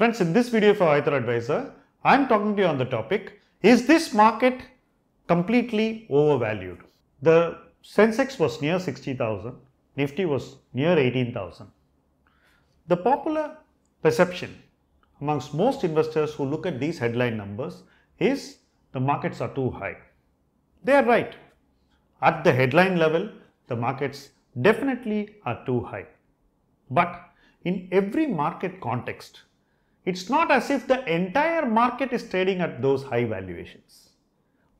Friends, in this video for Either Advisor, I am talking to you on the topic, is this market completely overvalued? The Sensex was near 60,000, Nifty was near 18,000. The popular perception amongst most investors who look at these headline numbers is the markets are too high. They are right. At the headline level, the markets definitely are too high. But in every market context, it's not as if the entire market is trading at those high valuations.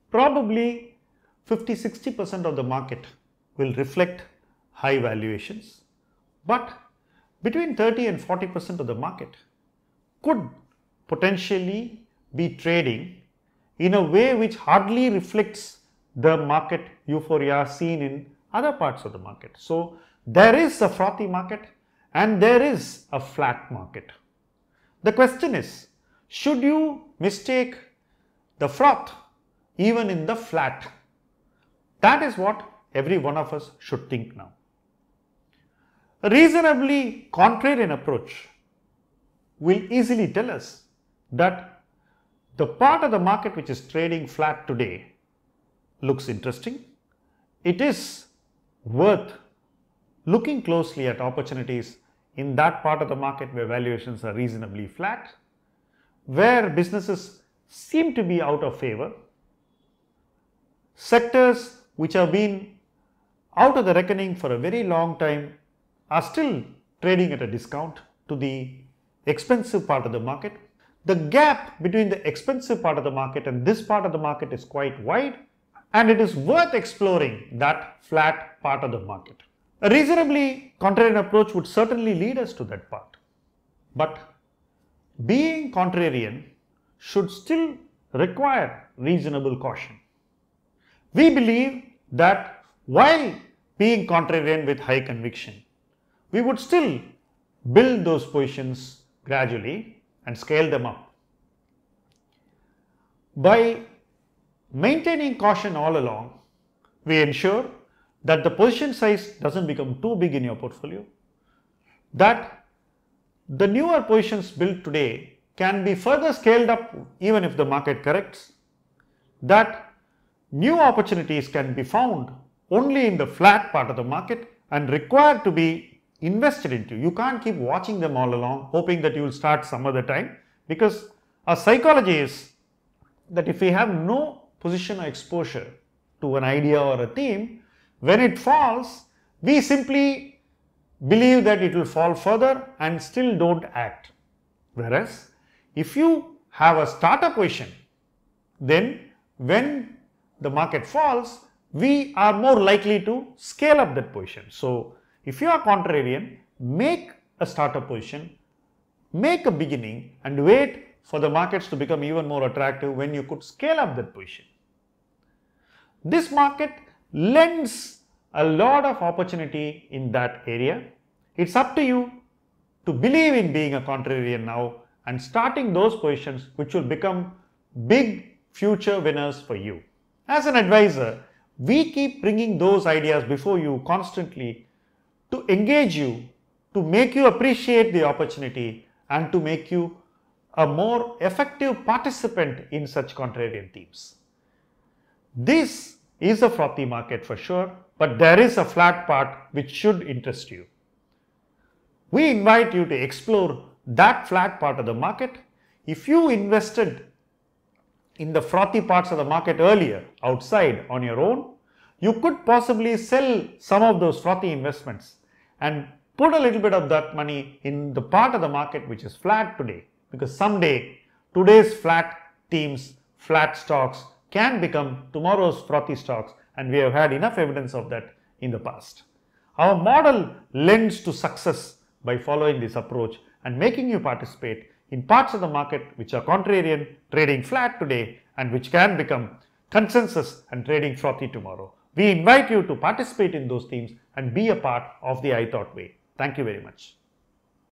Probably 50-60% of the market will reflect high valuations, but between 30 and 40% of the market could potentially be trading in a way which hardly reflects the market euphoria seen in other parts of the market. So, there is a frothy market and there is a flat market. The question is, should you mistake the froth even in the flat? That is what every one of us should think now. A reasonably contrarian approach will easily tell us that the part of the market which is trading flat today looks interesting. It is worth looking closely at opportunities in that part of the market where valuations are reasonably flat, where businesses seem to be out of favor, sectors which have been out of the reckoning for a very long time are still trading at a discount to the expensive part of the market. The gap between the expensive part of the market and this part of the market is quite wide and it is worth exploring that flat part of the market. A reasonably contrarian approach would certainly lead us to that part. But being contrarian should still require reasonable caution. We believe that while being contrarian with high conviction, we would still build those positions gradually and scale them up. By maintaining caution all along, we ensure that the position size doesn't become too big in your portfolio, that the newer positions built today can be further scaled up even if the market corrects, that new opportunities can be found only in the flat part of the market and required to be invested into. You can't keep watching them all along hoping that you will start some other time because our psychology is that if we have no position or exposure to an idea or a theme, when it falls, we simply believe that it will fall further and still don't act. Whereas, if you have a startup position, then when the market falls, we are more likely to scale up that position. So, if you are contrarian, make a startup position, make a beginning and wait for the markets to become even more attractive when you could scale up that position. This market lends a lot of opportunity in that area. It's up to you to believe in being a contrarian now and starting those positions which will become big future winners for you. As an advisor, we keep bringing those ideas before you constantly to engage you, to make you appreciate the opportunity and to make you a more effective participant in such contrarian themes. This is a frothy market for sure, but there is a flat part which should interest you. We invite you to explore that flat part of the market. If you invested in the frothy parts of the market earlier outside on your own, you could possibly sell some of those frothy investments and put a little bit of that money in the part of the market which is flat today because someday today's flat teams, flat stocks can become tomorrow's frothy stocks and we have had enough evidence of that in the past. Our model lends to success by following this approach and making you participate in parts of the market which are contrarian, trading flat today and which can become consensus and trading frothy tomorrow. We invite you to participate in those themes and be a part of the I Thought way. Thank you very much.